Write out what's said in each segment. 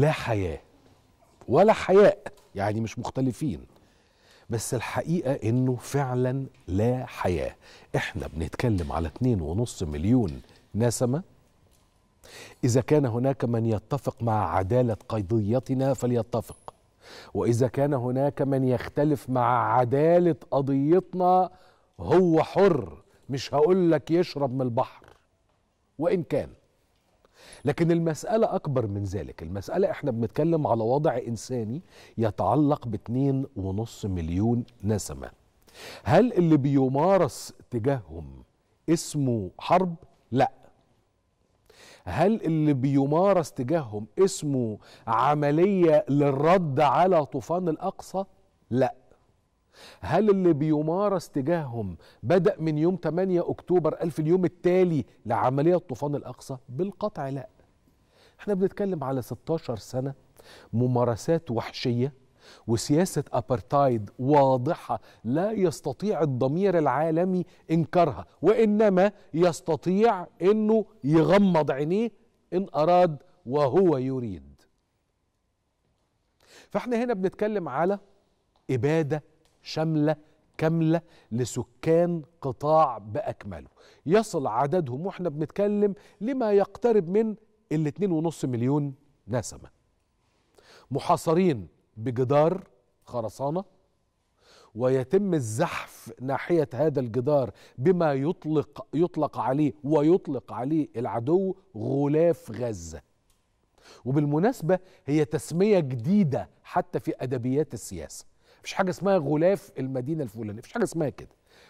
لا حياة ولا حياء يعني مش مختلفين بس الحقيقة انه فعلا لا حياة احنا بنتكلم على اتنين ونص مليون نسمة إذا كان هناك من يتفق مع عدالة قضيتنا فليتفق وإذا كان هناك من يختلف مع عدالة قضيتنا هو حر مش هقول لك يشرب من البحر وإن كان لكن المسألة أكبر من ذلك المسألة إحنا بنتكلم على وضع إنساني يتعلق باتنين ونص مليون نسمة هل اللي بيمارس تجاههم اسمه حرب؟ لا هل اللي بيمارس تجاههم اسمه عملية للرد على طوفان الأقصى؟ لا هل اللي بيمارس تجاههم بدأ من يوم 8 أكتوبر ألف اليوم التالي لعملية طوفان الأقصى؟ بالقطع لا احنا بنتكلم على 16 سنة ممارسات وحشية وسياسة أبرتايد واضحة لا يستطيع الضمير العالمي إنكارها وإنما يستطيع أنه يغمض عينيه إن أراد وهو يريد فاحنا هنا بنتكلم على إبادة شاملة كاملة لسكان قطاع بأكمله يصل عددهم واحنا بنتكلم لما يقترب من الاتنين ونص مليون نسمة محاصرين بجدار خرسانة ويتم الزحف ناحية هذا الجدار بما يطلق يطلق عليه ويطلق عليه العدو غلاف غزة وبالمناسبة هي تسمية جديدة حتى في أدبيات السياسة مفيش حاجه اسمها غلاف المدينه الفلانيه مفيش حاجه اسمها كده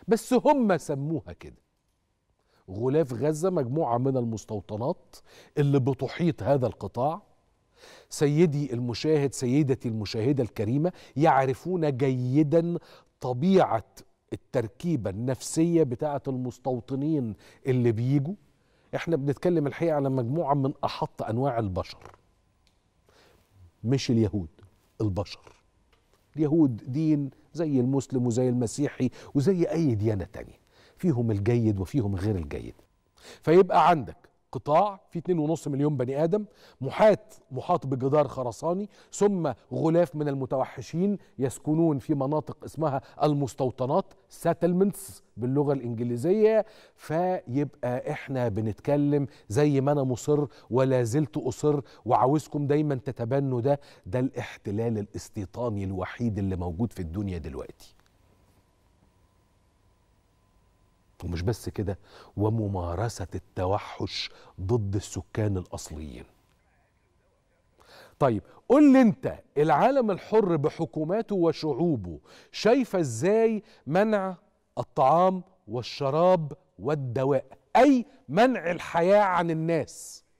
بس هم سموها كده غلاف غزه مجموعه من المستوطنات اللي بتحيط هذا القطاع سيدي المشاهد سيدتي المشاهده الكريمه يعرفون جيدا طبيعه التركيبه النفسيه بتاعه المستوطنين اللي بيجوا احنا بنتكلم الحقيقه على مجموعه من احط انواع البشر مش اليهود البشر اليهود دين زي المسلم وزي المسيحي وزي أي ديانة تانية فيهم الجيد وفيهم غير الجيد فيبقى عندك قطاع فيه 2.5 مليون بني ادم محاط محاط بجدار خرساني ثم غلاف من المتوحشين يسكنون في مناطق اسمها المستوطنات ساتلمنتس باللغه الانجليزيه فيبقى احنا بنتكلم زي ما انا مصر ولا زلت اصر وعاوزكم دايما تتبنوا ده ده الاحتلال الاستيطاني الوحيد اللي موجود في الدنيا دلوقتي ومش بس كده وممارسة التوحش ضد السكان الأصليين طيب قل لي انت العالم الحر بحكوماته وشعوبه شايفه ازاي منع الطعام والشراب والدواء اي منع الحياه عن الناس